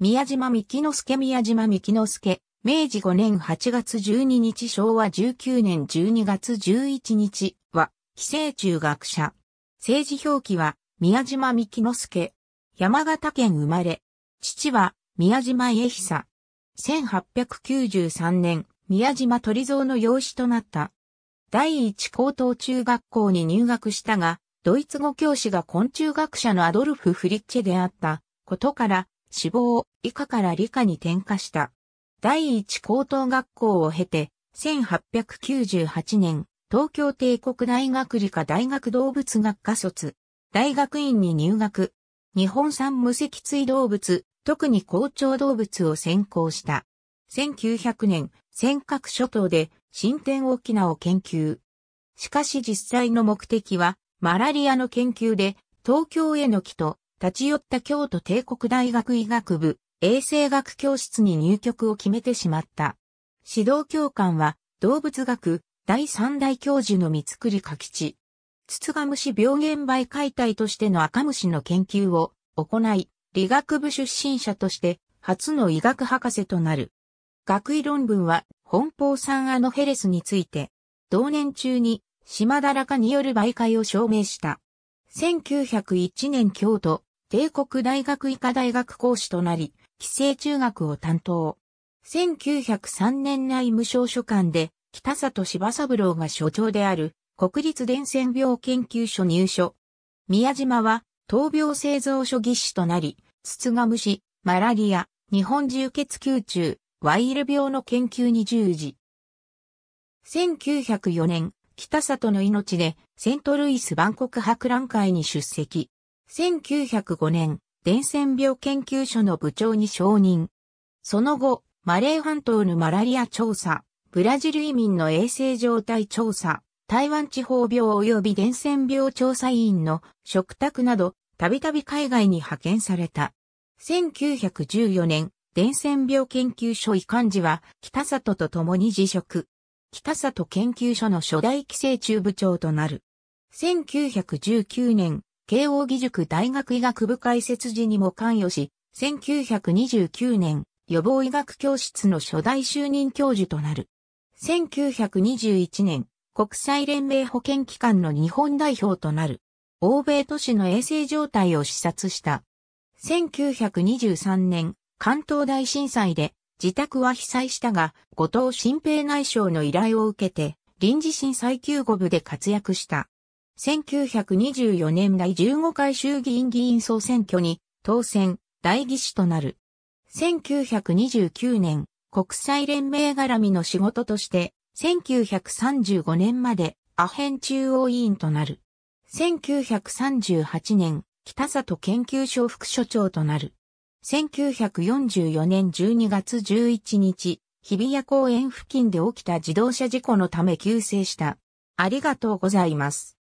宮島幹之助宮島幹之助、明治5年8月12日昭和19年12月11日は、寄生中学者。政治表記は、宮島幹之助。山形県生まれ。父は、宮島家久。1893年、宮島取蔵の養子となった。第一高等中学校に入学したが、ドイツ語教師が昆虫学者のアドルフ・フリッチェであったことから、死亡、以下から理科に転化した。第一高等学校を経て、1898年、東京帝国大学理科大学動物学科卒、大学院に入学、日本産無脊椎動物、特に校調動物を専攻した。1900年、尖閣諸島で新天沖縄を研究。しかし実際の目的は、マラリアの研究で、東京への木と立ち寄った京都帝国大学医学部衛生学教室に入局を決めてしまった。指導教官は動物学第三大教授の三栗柿地。つつが虫病原媒解体としての赤虫の研究を行い、理学部出身者として初の医学博士となる。学位論文は本邦産アノヘレスについて、同年中に島だらかによる媒介を証明した。1901年京都帝国大学医科大学講師となり、寄生中学を担当。1903年内務省所管で、北里柴三郎が所長である、国立伝染病研究所入所。宮島は、闘病製造所技師となり、筒が虫、マラリア、日本重血球中、ワイル病の研究に従事。1904年、北里の命で、セントルイス万国博覧会に出席。1905年、伝染病研究所の部長に承認。その後、マレー半島のマラリア調査、ブラジル移民の衛生状態調査、台湾地方病及び伝染病調査委員の食卓など、たびたび海外に派遣された。1914年、伝染病研究所遺憾時は北里と共に辞職。北里研究所の初代規制中部長となる。1919年、慶応義塾大学医学部開設時にも関与し、1929年、予防医学教室の初代就任教授となる。1921年、国際連盟保健機関の日本代表となる。欧米都市の衛生状態を視察した。1923年、関東大震災で自宅は被災したが、後藤新平内相の依頼を受けて、臨時震災救護部で活躍した。1924年第15回衆議院議員総選挙に当選、代議士となる。1929年、国際連盟絡みの仕事として、1935年までアヘン中央委員となる。1938年、北里研究所副所長となる。1944年12月11日、日比谷公園付近で起きた自動車事故のため急逝した。ありがとうございます。